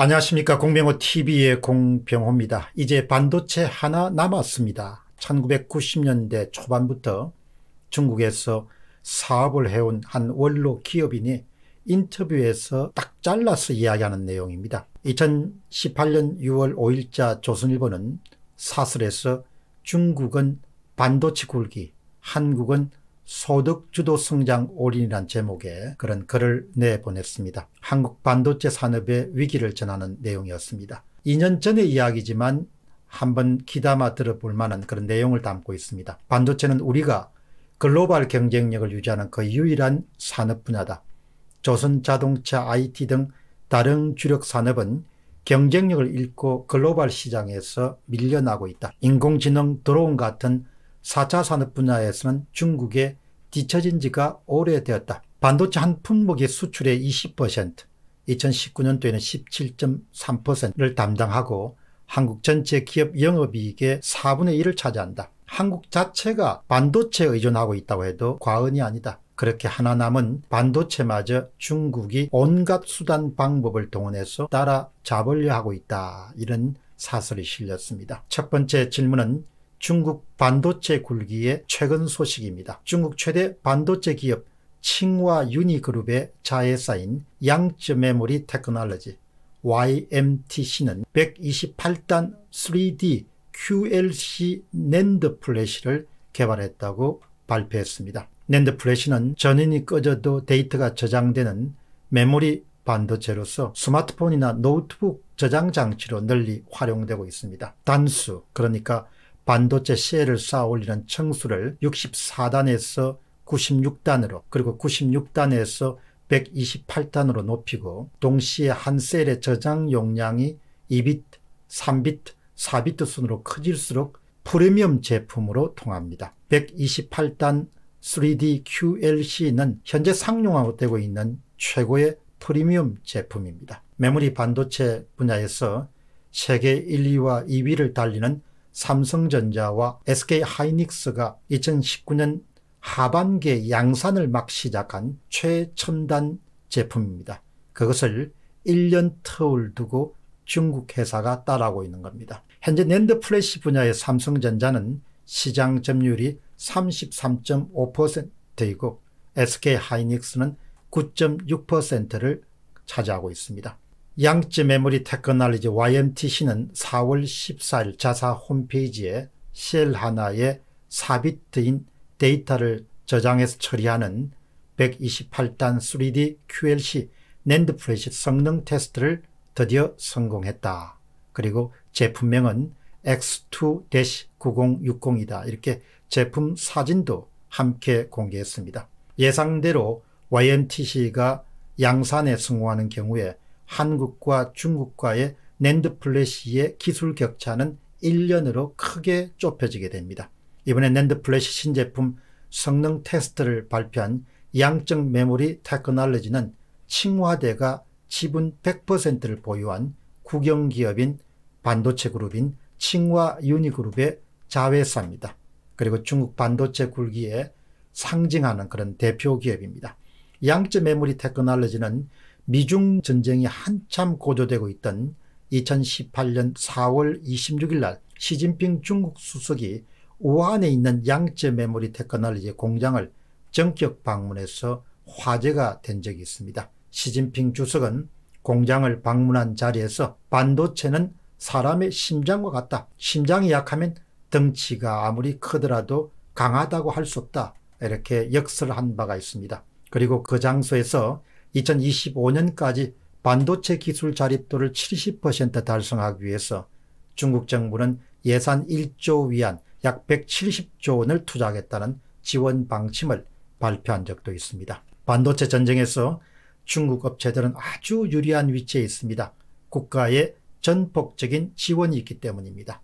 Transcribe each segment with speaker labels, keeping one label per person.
Speaker 1: 안녕하십니까. 공병호 TV의 공병호입니다. 이제 반도체 하나 남았습니다. 1990년대 초반부터 중국에서 사업을 해온 한 원로 기업인이 인터뷰에서 딱 잘라서 이야기하는 내용입니다. 2018년 6월 5일자 조선일보는 사설에서 중국은 반도체 굴기, 한국은 소득주도 성장 올인이란 제목의 그런 글을 내보냈습니다. 한국 반도체 산업의 위기를 전하는 내용이었습니다. 2년 전의 이야기지만 한번 귀담아 들어볼 만한 그런 내용을 담고 있습니다. 반도체는 우리가 글로벌 경쟁력을 유지하는 그 유일한 산업 분야다. 조선 자동차, IT 등 다른 주력 산업은 경쟁력을 잃고 글로벌 시장에서 밀려나고 있다. 인공지능, 드론 같은 4차 산업 분야에서는 중국에 뒤처진 지가 오래되었다. 반도체 한 품목의 수출의 20%, 2019년도에는 17.3%를 담당하고 한국 전체 기업 영업이익의 4분의 1을 차지한다. 한국 자체가 반도체에 의존하고 있다고 해도 과언이 아니다. 그렇게 하나 남은 반도체마저 중국이 온갖 수단 방법을 동원해서 따라 잡으려 하고 있다. 이런 사설이 실렸습니다. 첫 번째 질문은 중국 반도체 굴기의 최근 소식입니다. 중국 최대 반도체 기업 칭화 유니그룹의 자회사인 양쯔 메모리 테크놀로지 YMTC는 128단 3D QLC 낸드 플래시를 개발했다고 발표했습니다. 낸드 플래시는 전원이 꺼져도 데이터가 저장되는 메모리 반도체로서 스마트폰이나 노트북 저장 장치로 널리 활용되고 있습니다. 단수, 그러니까 반도체 셀을 쌓아 올리는 청수를 64단에서 96단으로 그리고 96단에서 128단으로 높이고 동시에 한 셀의 저장 용량이 2비트, 3비트, 4비트 순으로 커질수록 프리미엄 제품으로 통합니다. 128단 3D QLC는 현재 상용화되고 있는 최고의 프리미엄 제품입니다. 메모리 반도체 분야에서 세계 1, 위와 2위를 달리는 삼성전자와 SK 하이닉스가 2019년 하반기에 양산을 막 시작한 최첨단 제품입니다. 그것을 1년 터울 두고 중국 회사가 따라하고 있는 겁니다. 현재 낸드 플래시 분야의 삼성전자는 시장 점유율이 33.5%이고 SK 하이닉스는 9.6%를 차지하고 있습니다. 양쯔 메모리 테크놀리지 YMTC는 4월 14일 자사 홈페이지에 셀하나의 사비트인 데이터를 저장해서 처리하는 128단 3D QLC 낸드프레시 성능 테스트를 드디어 성공했다. 그리고 제품명은 X2-9060이다. 이렇게 제품 사진도 함께 공개했습니다. 예상대로 YMTC가 양산에 성공하는 경우에 한국과 중국과의 낸드 플래시의 기술 격차는 1년으로 크게 좁혀지게 됩니다. 이번에 낸드 플래시 신제품 성능 테스트를 발표한 양적 메모리 테크놀로지는 칭화대가 지분 100%를 보유한 국영기업인 반도체 그룹인 칭화 유니그룹의 자회사입니다. 그리고 중국 반도체 굴기에 상징하는 그런 대표 기업입니다. 양적 메모리 테크놀로지는 미중 전쟁이 한참 고조되고 있던 2018년 4월 26일 날 시진핑 중국 수석이 우한에 있는 양재 메모리 테크놀로지 공장을 전격 방문해서 화제가 된 적이 있습니다. 시진핑 주석은 공장을 방문한 자리에서 반도체는 사람의 심장과 같다. 심장이 약하면 덩치가 아무리 크더라도 강하다고 할 수 없다. 이렇게 역설한 바가 있습니다. 그리고 그 장소에서 2025년까지 반도체 기술 자립도를 70% 달성하기 위해서 중국 정부는 예산 1조 위안 약 170조 원을 투자하겠다는 지원 방침을 발표한 적도 있습니다. 반도체 전쟁에서 중국 업체들은 아주 유리한 위치에 있습니다. 국가의 전폭적인 지원이 있기 때문입니다.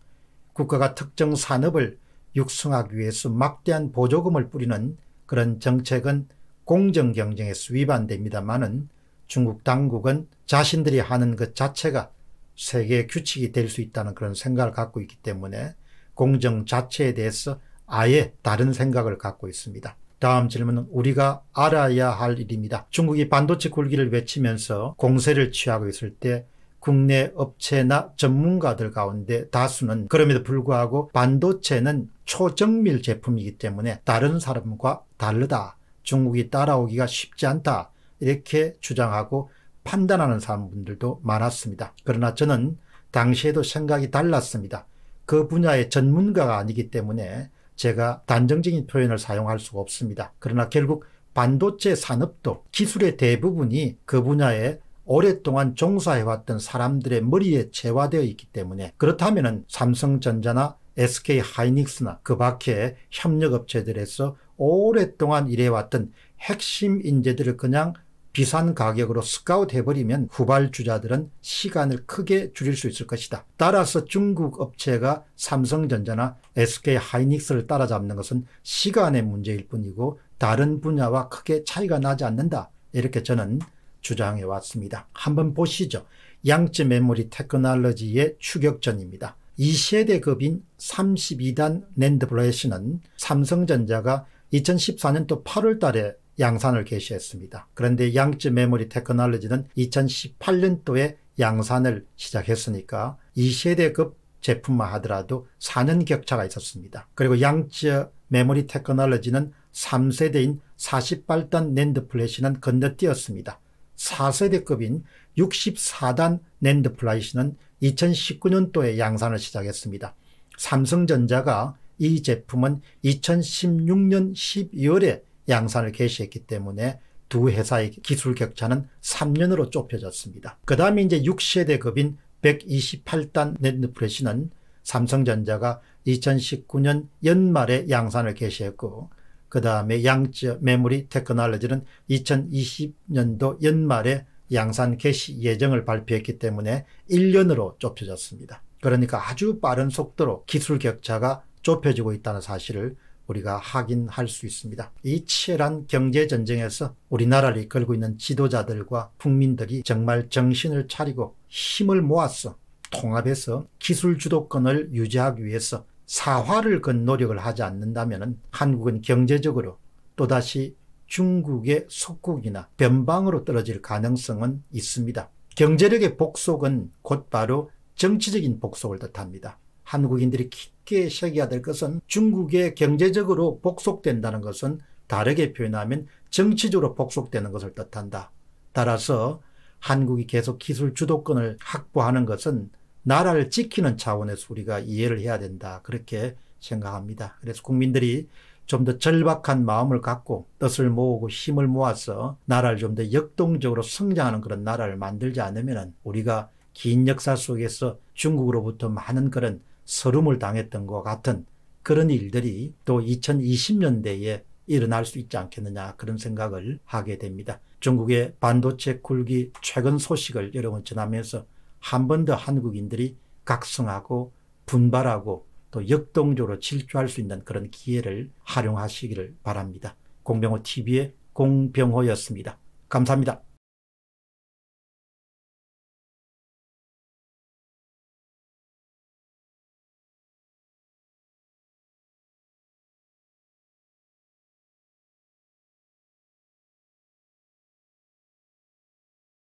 Speaker 1: 국가가 특정 산업을 육성하기 위해서 막대한 보조금을 뿌리는 그런 정책은 공정경쟁에 위반됩니다만은 중국 당국은 자신들이 하는 것 자체가 세계 규칙이 될 수 있다는 그런 생각을 갖고 있기 때문에 공정 자체에 대해서 아예 다른 생각을 갖고 있습니다. 다음 질문은 우리가 알아야 할 일입니다. 중국이 반도체 굴기를 외치면서 공세를 취하고 있을 때 국내 업체나 전문가들 가운데 다수는 그럼에도 불구하고 반도체는 초정밀 제품이기 때문에 다른 사람과 다르다. 중국이 따라오기가 쉽지 않다 이렇게 주장하고 판단하는 사람분들도 많았습니다. 그러나 저는 당시에도 생각이 달랐습니다. 그 분야의 전문가가 아니기 때문에 제가 단정적인 표현을 사용할 수가 없습니다. 그러나 결국 반도체 산업도 기술의 대부분이 그 분야에 오랫동안 종사해왔던 사람들의 머리에 재화되어 있기 때문에 그렇다면 삼성전자나 SK 하이닉스나 그 밖의 협력업체들에서 오랫동안 일해왔던 핵심 인재들을 그냥 비싼 가격으로 스카웃 해버리면 후발주자들은 시간을 크게 줄일 수 있을 것이다. 따라서 중국 업체가 삼성전자나 SK하이닉스를 따라잡는 것은 시간의 문제일 뿐이고 다른 분야와 크게 차이가 나지 않는다. 이렇게 저는 주장해 왔습니다. 한번 보시죠. 양쯔 메모리 테크놀로지의 추격전입니다. 2세대급인 32단 랜드 플래시는 삼성전자가 2014년 도 8월 달에 양산을 개시했습니다. 그런데 양쯔 메모리 테크놀로지는 2018년도에 양산을 시작했으니까 2세대급 제품만 하더라도 4년 격차가 있었습니다. 그리고 양쯔 메모리 테크놀로지는 3세대인 48단 낸드 플래시는 건너뛰었습니다. 4세대급인 64단 낸드 플래시는 2019년도에 양산을 시작했습니다. 삼성전자가 이 제품은 2016년 12월에 양산을 개시했기 때문에 두 회사의 기술 격차는 3년으로 좁혀졌습니다. 그 다음에 이제 6세대급인 128단 넷프레시는 삼성전자가 2019년 연말에 양산을 개시했고 그 다음에 양쯔 메모리 테크놀로지는 2020년도 연말에 양산 개시 예정을 발표했기 때문에 1년으로 좁혀졌습니다. 그러니까 아주 빠른 속도로 기술 격차가 좁혀지고 있다는 사실을 우리가 확인할 수 있습니다. 이 치열한 경제 전쟁에서 우리나라를 이끌고 있는 지도자들과 국민들이 정말 정신을 차리고 힘을 모아서 통합해서 기술 주도권을 유지하기 위해서 사활을 건 노력을 하지 않는다면 한국은 경제적으로 또다시 중국의 속국이나 변방으로 떨어질 가능성은 있습니다. 경제력의 복속은 곧바로 정치적인 복속을 뜻합니다. 한국인들이 깊게 새겨야 될 것은 중국의 경제적으로 복속된다는 것은 다르게 표현하면 정치적으로 복속되는 것을 뜻한다. 따라서 한국이 계속 기술 주도권을 확보하는 것은 나라를 지키는 차원에서 우리가 이해를 해야 된다. 그렇게 생각합니다. 그래서 국민들이 좀 더 절박한 마음을 갖고 뜻을 모으고 힘을 모아서 나라를 좀 더 역동적으로 성장하는 그런 나라를 만들지 않으면 우리가 긴 역사 속에서 중국으로부터 많은 그런 서름을 당했던 것 같은 그런 일들이 또 2020년대에 일어날 수 있지 않겠느냐 그런 생각을 하게 됩니다. 중국의 반도체 굴기 최근 소식을 여러분 전하면서 한 번 더 한국인들이 각성하고 분발하고 또 역동적으로 질주할 수 있는 그런 기회를 활용하시기를 바랍니다. 공병호 TV의 공병호였습니다. 감사합니다.